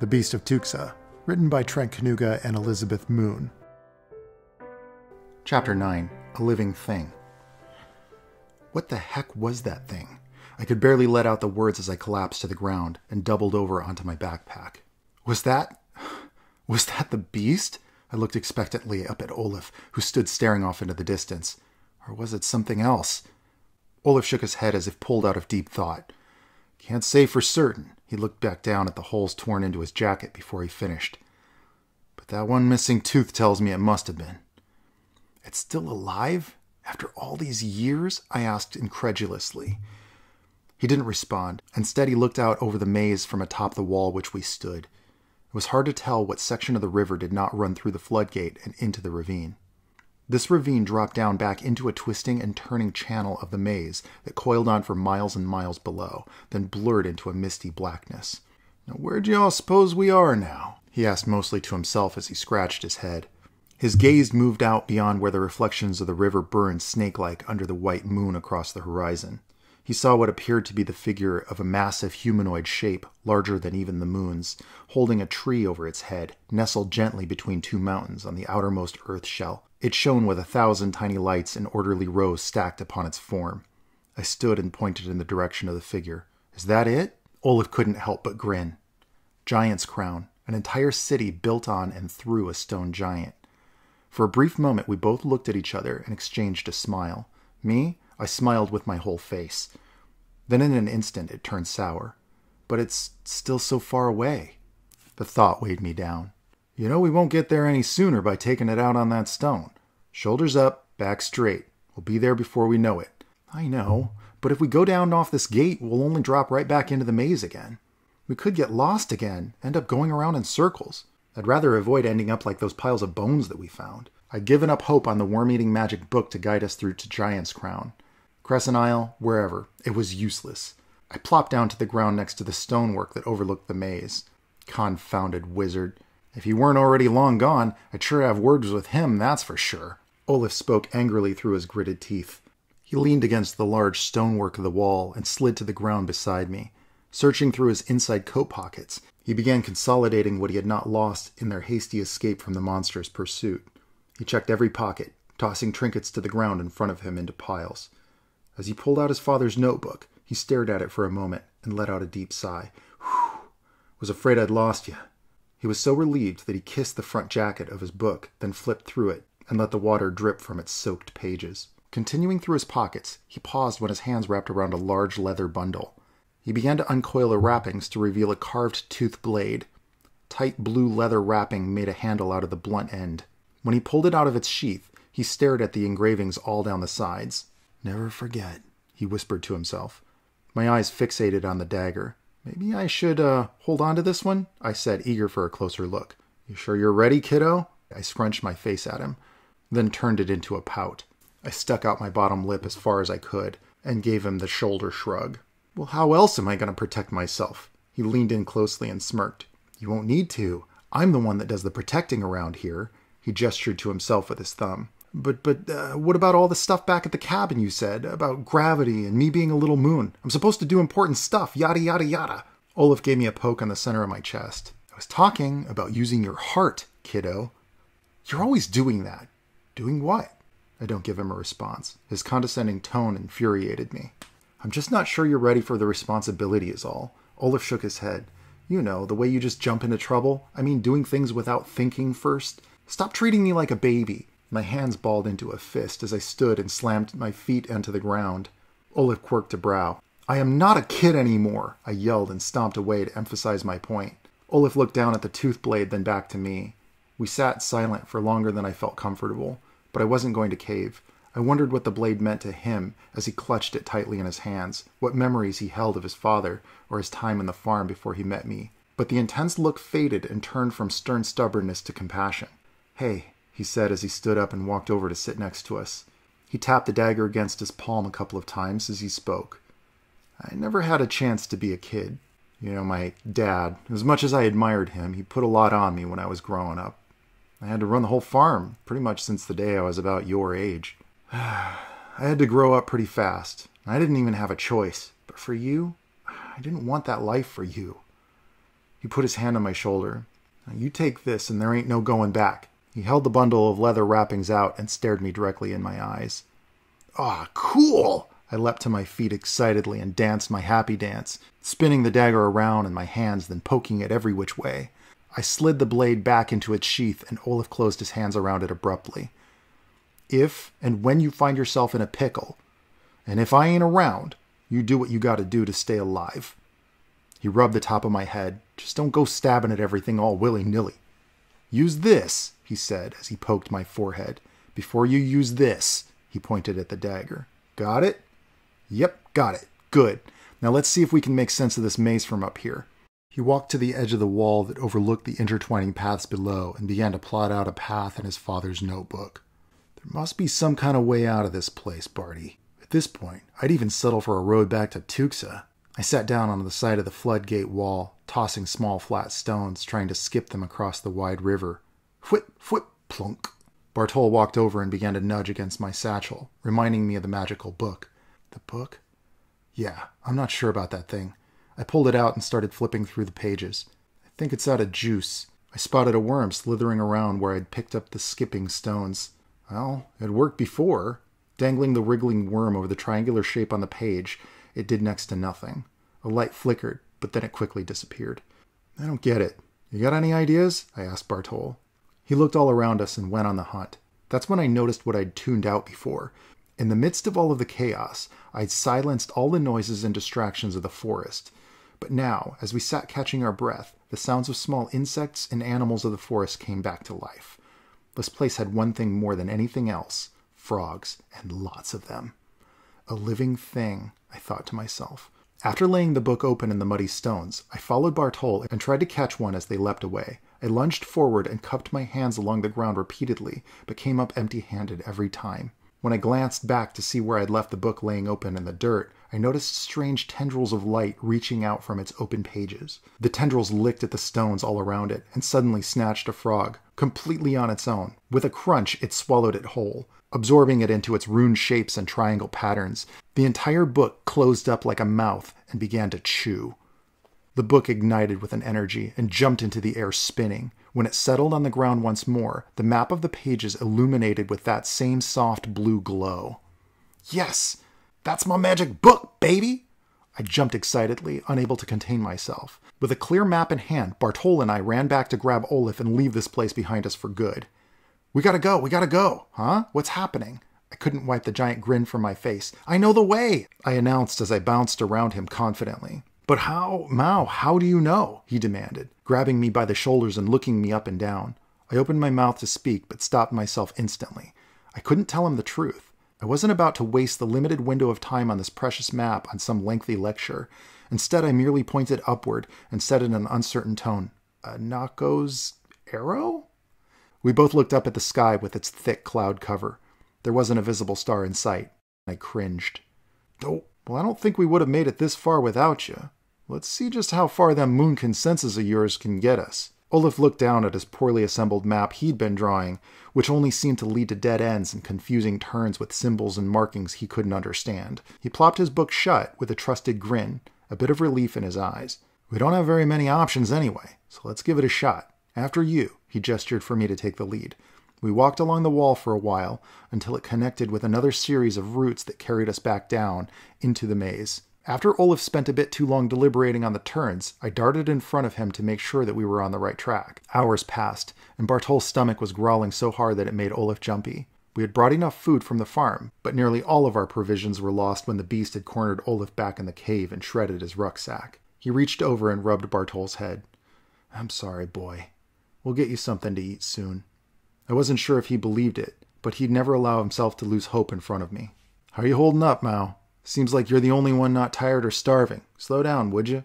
The Beast of Tuxa, written by Trent Canuga and Elizabeth Moon. Chapter 9 A Living Thing. What the heck was that thing? I could barely let out the words as I collapsed to the ground and doubled over onto my backpack. Was that. was that the beast? I looked expectantly up at Olaf, who stood staring off into the distance. Or was it something else? Olaf shook his head as if pulled out of deep thought. Can't say for certain. He looked back down at the holes torn into his jacket before he finished. But that one missing tooth tells me it must have been. It's still alive? After all these years? I asked incredulously. He didn't respond. Instead, he looked out over the maze from atop the wall which we stood. It was hard to tell what section of the river did not run through the floodgate and into the ravine. This ravine dropped down back into a twisting and turning channel of the maze that coiled on for miles and miles below, then blurred into a misty blackness. Now, where do y'all suppose we are now? he asked mostly to himself as he scratched his head. His gaze moved out beyond where the reflections of the river burned snake like under the white moon across the horizon. He saw what appeared to be the figure of a massive humanoid shape, larger than even the moon's, holding a tree over its head, nestled gently between two mountains on the outermost earth shell. It shone with a thousand tiny lights in orderly rows stacked upon its form. I stood and pointed in the direction of the figure. Is that it? Olaf couldn't help but grin. Giant's Crown, an entire city built on and through a stone giant. For a brief moment, we both looked at each other and exchanged a smile. Me? I smiled with my whole face. Then in an instant it turned sour. But it's still so far away. The thought weighed me down. You know we won't get there any sooner by taking it out on that stone. Shoulders up, back straight. We'll be there before we know it. I know, but if we go down off this gate, we'll only drop right back into the maze again. We could get lost again, end up going around in circles. I'd rather avoid ending up like those piles of bones that we found. I'd given up hope on the worm-eating magic book to guide us through to Giant's Crown. Crescent Isle, wherever. It was useless. I plopped down to the ground next to the stonework that overlooked the maze. Confounded wizard. If he weren't already long gone, I'd sure have words with him, that's for sure. Olaf spoke angrily through his gritted teeth. He leaned against the large stonework of the wall and slid to the ground beside me. Searching through his inside coat pockets, he began consolidating what he had not lost in their hasty escape from the monster's pursuit. He checked every pocket, tossing trinkets to the ground in front of him into piles. As he pulled out his father's notebook, he stared at it for a moment and let out a deep sigh. Whew, was afraid I'd lost you. He was so relieved that he kissed the front jacket of his book, then flipped through it and let the water drip from its soaked pages. Continuing through his pockets, he paused when his hands wrapped around a large leather bundle. He began to uncoil the wrappings to reveal a carved tooth blade. Tight blue leather wrapping made a handle out of the blunt end. When he pulled it out of its sheath, he stared at the engravings all down the sides. Never forget, he whispered to himself, my eyes fixated on the dagger. Maybe I should uh, hold on to this one, I said, eager for a closer look. You sure you're ready, kiddo? I scrunched my face at him, then turned it into a pout. I stuck out my bottom lip as far as I could and gave him the shoulder shrug. Well, how else am I going to protect myself? He leaned in closely and smirked. You won't need to. I'm the one that does the protecting around here. He gestured to himself with his thumb. But but uh, what about all the stuff back at the cabin you said about gravity and me being a little moon? I'm supposed to do important stuff, yada yada yada. Olaf gave me a poke on the center of my chest. I was talking about using your heart, kiddo. You're always doing that. Doing what? I don't give him a response. His condescending tone infuriated me. I'm just not sure you're ready for the responsibility, is all. Olaf shook his head. You know, the way you just jump into trouble. I mean, doing things without thinking first. Stop treating me like a baby. My hands balled into a fist as I stood and slammed my feet into the ground. Olaf quirked a brow. I am not a kid anymore, I yelled and stomped away to emphasize my point. Olaf looked down at the tooth blade, then back to me. We sat silent for longer than I felt comfortable, but I wasn't going to cave. I wondered what the blade meant to him as he clutched it tightly in his hands, what memories he held of his father or his time on the farm before he met me. But the intense look faded and turned from stern stubbornness to compassion. Hey, he said as he stood up and walked over to sit next to us. He tapped the dagger against his palm a couple of times as he spoke. I never had a chance to be a kid. You know, my dad, as much as I admired him, he put a lot on me when I was growing up. I had to run the whole farm pretty much since the day I was about your age. I had to grow up pretty fast. I didn't even have a choice. But for you, I didn't want that life for you. He put his hand on my shoulder. You take this, and there ain't no going back. He held the bundle of leather wrappings out and stared me directly in my eyes. Ah, oh, cool! I leapt to my feet excitedly and danced my happy dance, spinning the dagger around in my hands, then poking it every which way. I slid the blade back into its sheath, and Olaf closed his hands around it abruptly. If and when you find yourself in a pickle, and if I ain't around, you do what you gotta do to stay alive. He rubbed the top of my head. Just don't go stabbing at everything all willy nilly. Use this he said as he poked my forehead. Before you use this, he pointed at the dagger. Got it? Yep, got it. Good. Now let's see if we can make sense of this maze from up here. He walked to the edge of the wall that overlooked the intertwining paths below and began to plot out a path in his father's notebook. There must be some kind of way out of this place, Barty. At this point, I'd even settle for a road back to Tuxa. I sat down on the side of the floodgate wall, tossing small flat stones, trying to skip them across the wide river. Whip, whip, plunk. Bartol walked over and began to nudge against my satchel, reminding me of the magical book. The book? Yeah, I'm not sure about that thing. I pulled it out and started flipping through the pages. I think it's out of juice. I spotted a worm slithering around where I'd picked up the skipping stones. Well, it worked before. Dangling the wriggling worm over the triangular shape on the page, it did next to nothing. A light flickered, but then it quickly disappeared. I don't get it. You got any ideas? I asked Bartol. He looked all around us and went on the hunt. That's when I noticed what I'd tuned out before. In the midst of all of the chaos, I'd silenced all the noises and distractions of the forest. But now, as we sat catching our breath, the sounds of small insects and animals of the forest came back to life. This place had one thing more than anything else frogs, and lots of them. A living thing, I thought to myself. After laying the book open in the muddy stones, I followed Bartol and tried to catch one as they leapt away. I lunged forward and cupped my hands along the ground repeatedly, but came up empty handed every time. When I glanced back to see where I'd left the book laying open in the dirt, I noticed strange tendrils of light reaching out from its open pages. The tendrils licked at the stones all around it and suddenly snatched a frog, completely on its own. With a crunch, it swallowed it whole, absorbing it into its rune shapes and triangle patterns. The entire book closed up like a mouth and began to chew. The book ignited with an energy and jumped into the air spinning. When it settled on the ground once more, the map of the pages illuminated with that same soft blue glow. Yes! That's my magic book, baby! I jumped excitedly, unable to contain myself. With a clear map in hand, Bartol and I ran back to grab Olaf and leave this place behind us for good. We gotta go, we gotta go! Huh? What's happening? I couldn't wipe the giant grin from my face. I know the way, I announced as I bounced around him confidently. But how, Mao, how do you know? he demanded, grabbing me by the shoulders and looking me up and down. I opened my mouth to speak, but stopped myself instantly. I couldn't tell him the truth. I wasn't about to waste the limited window of time on this precious map on some lengthy lecture. Instead, I merely pointed upward and said in an uncertain tone, Nako's arrow? We both looked up at the sky with its thick cloud cover. There wasn't a visible star in sight. I cringed. Oh, well, I don't think we would have made it this far without you. Let's see just how far that moon consensus of yours can get us. Olaf looked down at his poorly assembled map he'd been drawing, which only seemed to lead to dead ends and confusing turns with symbols and markings he couldn't understand. He plopped his book shut with a trusted grin, a bit of relief in his eyes. We don't have very many options anyway, so let's give it a shot. After you, he gestured for me to take the lead. We walked along the wall for a while until it connected with another series of routes that carried us back down into the maze. After Olaf spent a bit too long deliberating on the turns, I darted in front of him to make sure that we were on the right track. Hours passed, and Bartol's stomach was growling so hard that it made Olaf jumpy. We had brought enough food from the farm, but nearly all of our provisions were lost when the beast had cornered Olaf back in the cave and shredded his rucksack. He reached over and rubbed Bartol's head. I'm sorry, boy. We'll get you something to eat soon. I wasn't sure if he believed it, but he'd never allow himself to lose hope in front of me. How are you holding up, Mao? Seems like you're the only one not tired or starving. Slow down, would you?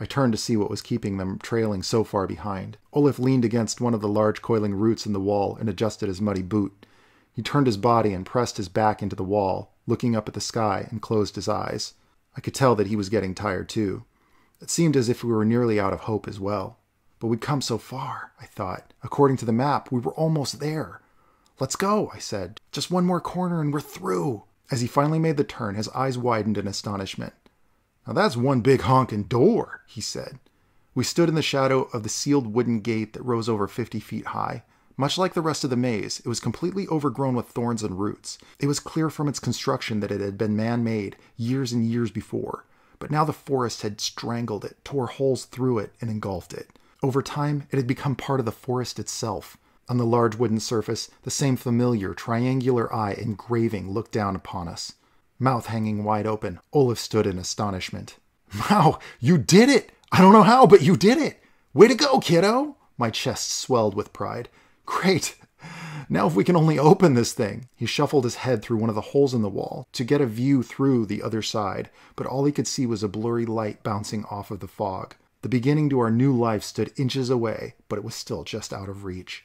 I turned to see what was keeping them trailing so far behind. Olaf leaned against one of the large coiling roots in the wall and adjusted his muddy boot. He turned his body and pressed his back into the wall, looking up at the sky, and closed his eyes. I could tell that he was getting tired, too. It seemed as if we were nearly out of hope as well. But we'd come so far, I thought. According to the map, we were almost there. Let's go, I said. Just one more corner and we're through. As he finally made the turn, his eyes widened in astonishment. Now that's one big honkin' door, he said. We stood in the shadow of the sealed wooden gate that rose over 50 feet high. Much like the rest of the maze, it was completely overgrown with thorns and roots. It was clear from its construction that it had been man made years and years before, but now the forest had strangled it, tore holes through it, and engulfed it. Over time, it had become part of the forest itself, on the large wooden surface, the same familiar, triangular eye engraving looked down upon us. Mouth hanging wide open, Olaf stood in astonishment. Wow, you did it! I don't know how, but you did it! Way to go, kiddo! My chest swelled with pride. Great! Now if we can only open this thing! He shuffled his head through one of the holes in the wall to get a view through the other side, but all he could see was a blurry light bouncing off of the fog. The beginning to our new life stood inches away, but it was still just out of reach.